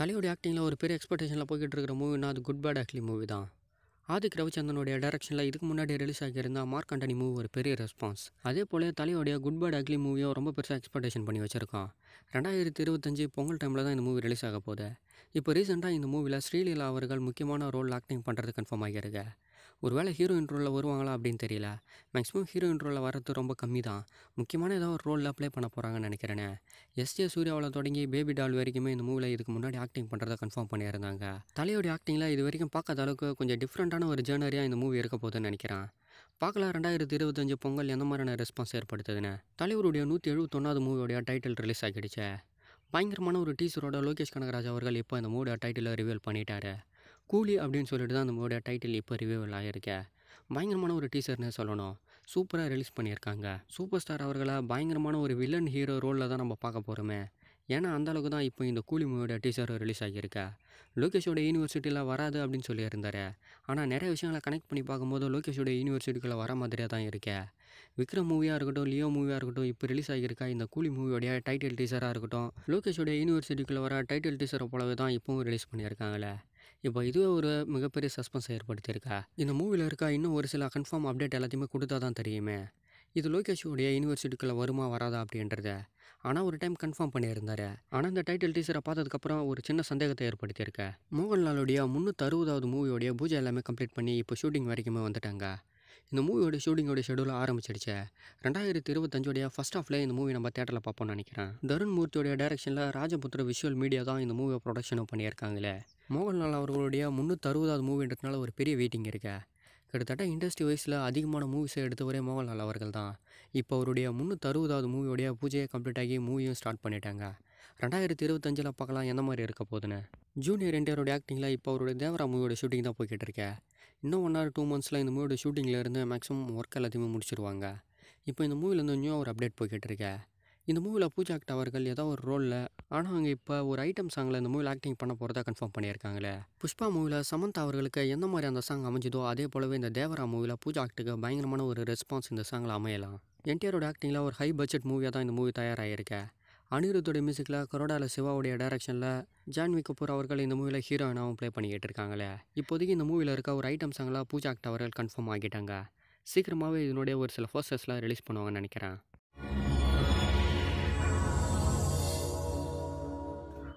தலையோடைய ஆக்டிங்கில் ஒரு பெரிய எக்ஸ்பெக்டேஷனில் போய்கிட்டு இருக்கிற மூவினா அது குட் பேட் ஆக்லி மூவி தான் ஆதிக் ரவிச்சந்தனுடைய டேரக்ஷனில் இதுக்கு முன்னாடி ரிலீஸ் ஆகியிருந்த மார்க் அண்டனி மூவி ஒரு பெரிய ரெஸ்பான்ஸ் அதே போல் தலையோடைய குட் பேட் அக்லி மூவியோ ரொம்ப பெருசாக எக்ஸ்பெக்டேஷன் பண்ணி வச்சுருக்கான் ரெண்டாயிரத்தி இருபத்தஞ்சு பொங்கல் டைமில் தான் இந்த மூவி ரிலீஸ் ஆக போகுது இப்போ ரீசெண்டாக இந்த மூவியில் ஸ்ரீலீலா அவர்கள் முக்கியமான ரோல் ஆக்டிங் பண்ணுறது கன்ஃபார்ம் ஆகியிருக்கு ஒரு வேளை ஹீரோயின் ரோலில் வருவாங்களா அப்படின்னு தெரியல மேக்ஸிமம் ஹீரோயின் ரோலில் வரது ரொம்ப கம்மி தான் முக்கியமான ஏதோ ஒரு ரோலில் அப்ளை பண்ண போகிறாங்கன்னு நினைக்கிறேனே எஸ்ஜே சூர்யாவில் தொடங்கி பேபி டால் வரைக்குமே இந்த மூவியில் இதுக்கு முன்னாடி ஆக்டிங் பண்ணுறத கன்ஃபார்ம் பண்ணியிருந்தாங்க தலையோட ஆக்டிங்கில் இது வரைக்கும் பார்க்காத அளவுக்கு கொஞ்சம் டிஃப்ரெண்ட்டான ஒரு ஜேர்னரியாக இந்த மூவி இருக்க போகுதுன்னு நினைக்கிறேன் பார்க்கலாம் ரெண்டாயிரத்தி இருபத்தஞ்சு பொங்கல் எந்த மாதிரியான ரெஸ்பான்ஸ் ஏற்படுத்துதுன்னு தலைவருடைய நூற்றி எழுபத்தொன்னாவது மூவியோடைய டைட்டில் ரிலீஸ் ஆகிடுச்சு பயங்கரமான ஒரு டீச்சரோட லோகேஷ் கனகராஜ் அவர்கள் இப்போ இந்த மூவியோட டைட்டிலை ரிவீல் பண்ணிட்டாரு கூலி அப்படின்னு சொல்லிட்டு தான் அந்த மூவியோட டைட்டில் இப்போ ரிவியூவல் ஆகியிருக்கேன் பயங்கரமான ஒரு டீச்சர்னே சொல்லணும் சூப்பராக ரிலீஸ் பண்ணியிருக்காங்க சூப்பர் ஸ்டார் அவர்களை பயங்கரமான ஒரு வில்லன் ஹீரோ ரோலில் தான் நம்ம பார்க்க போகிறோமே ஏன்னா அந்தளவுக்கு தான் இப்போ இந்த கூலி மூவியோட டீசர் ரிலீஸ் ஆகியிருக்கா லோகேஷோட யூனிவர்சிட்டியில் வராது அப்படின்னு சொல்லியிருந்தார் ஆனால் நிறைய விஷயங்களை கனெக்ட் பண்ணி பார்க்கும்போது லோகேஷோட யூனிவர்சிட்டிக்குள்ளே வர மாதிரியாக தான் இருக்கே விக்ரம் மூவியாக இருக்கட்டும் லியோ மூவியாக இருக்கட்டும் இப்போ ரிலீஸ் ஆகியிருக்கா இந்த கூலி மூவியோடைய டைட்டில் டீசராக இருக்கட்டும் லோகேஷோட யூனிவர்சிட்டிக்குள்ளே வர டைட்டில் டீசரை போலவே தான் இப்போவும் ரிலீஸ் பண்ணியிருக்காங்களே இப்போ இதுவே ஒரு மிகப்பெரிய சஸ்பென்ஸ் ஏற்படுத்தியிருக்கா இந்த மூவியில் இருக்கா இன்னும் ஒரு சில கன்ஃபார்ம் அப்டேட் எல்லாத்தையுமே கொடுத்தா தான் தெரியுமே இது லோகேஷோடைய யூனிவர்சிட்டிக்குள்ளே வருமா வராதா அப்படின்றத ஆனால் ஒரு டைம் கன்ஃபார்ம் பண்ணியிருந்தார் ஆனால் இந்த டைட்டில் டீசரை பார்த்ததுக்கப்புறம் ஒரு சின்ன சந்தேகத்தை ஏற்படுத்தியிருக்க மோகன்லாலுடைய முந்நூற்றறுபதாவது மூவியோடைய பூஜை எல்லாமே கம்ப்ளீட் பண்ணி இப்போ ஷூட்டிங் வரைக்குமே வந்துட்டாங்க இந்த மூவியோட ஷூட்டிங்கோட ஷெடியூல் ஆரம்பிச்சிடுச்சு ரெண்டாயிரத்தி இருபத்தஞ்சோடைய ஃபஸ்ட் ஆஃப்ல இந்த மூவி நம்ம தேட்டரில் பார்ப்போம்னு நினைக்கிறேன் தருண் மூர்த்தியோடைய டைரக்ஷனில் ராஜபுத்திர விஷுவல் மீடியா தான் இந்த மூவியை ப்ரொடக்ஷனும் பண்ணியிருக்காங்களே மோகன்லால் அவர்களுடைய முந்நூற்றறுபதாவது மூவின்றதுனால ஒரு பெரிய வெயிட்டிங் இருக்குது கிட்டத்தட்ட இண்டஸ்ட்ரி வைஸில் அதிகமான மூவிஸை எடுத்தவரே மோகன்லால் அவர்கள் தான் இப்போ அவருடைய முந்நூற்றறுபதாவது மூவியோடைய பூஜையை கம்ப்ளீட் ஆகி மூவியும் ஸ்டார்ட் பண்ணிட்டாங்க ரெண்டாயிரத்தி இருபத்தஞ்சில் பார்க்கலாம் எந்த மாதிரி இருக்க போதுன்னு ஜூனியர் என்டிஆரோட ஆக்டிங்கில் இப்போ அவருடைய தேவரா மூவியோட ஷூட்டிங் தான் போய்கிட்டு இருக்கேன் இன்னும் ஒன் ஆர் டூ மந்த்ஸில் இந்த மூவியோட ஷூட்டிங்கில் இருந்து மேக்ஸிமம் ஒர்க் எல்லாத்தையுமே முடிச்சிருவாங்க இப்போ இந்த மூவிலேருந்து நியூ ஒரு அப்டேட் போய்கிட்டு இருக்கேன் இந்த மூவியில் பூஜா ஆக்ட் அவர்கள் ஏதோ ஒரு ரோலில் ஆனால் அவங்க இப்போ ஒரு ஐட்டம் சாங்கில் இந்த மூவியில் ஆக்டிங் பண்ண போகிறதா கன்ஃபார்ம் பண்ணியிருக்காங்களே புஷ்பா மூவியில் சமந்தா அவர்களுக்கு எந்த மாதிரி அந்த சாங் அமைஞ்சதோ அதே போலவே இந்த தேவரா மூவியில் பூஜா ஆக்டுக்கு பயங்கரமான ஒரு ரெஸ்பான்ஸ் இந்த சாங்கில் அமையலாம் என்டிஆரோட ஆக்டிங்கில் ஒரு ஹை பட்ஜெட் மூவியாக தான் இந்த மூவி தயாராகிருக்கு அனிருத்தோடைய மியூசிக்கில் கரோடாவில் சிவாவுடைய டைரக்ஷனில் ஜான்வி கபூர் அவர்கள் இந்த மூவியில் ஹீரோயினாகவும் ப்ளே பண்ணிக்கிட்டு இருக்காங்களே இப்போதைக்கு இந்த மூவியில் இருக்க ஒரு ஐட்டம் சாங்கில் பூஜா ஆக்ட் அவர்கள் கன்ஃபார்ம் ஆகிட்டாங்க சீக்கிரமாகவே இதனுடைய ஒரு சில ஃபோர்ஸஸ்லாம் ரிலீஸ் பண்ணுவாங்கன்னு நினைக்கிறேன்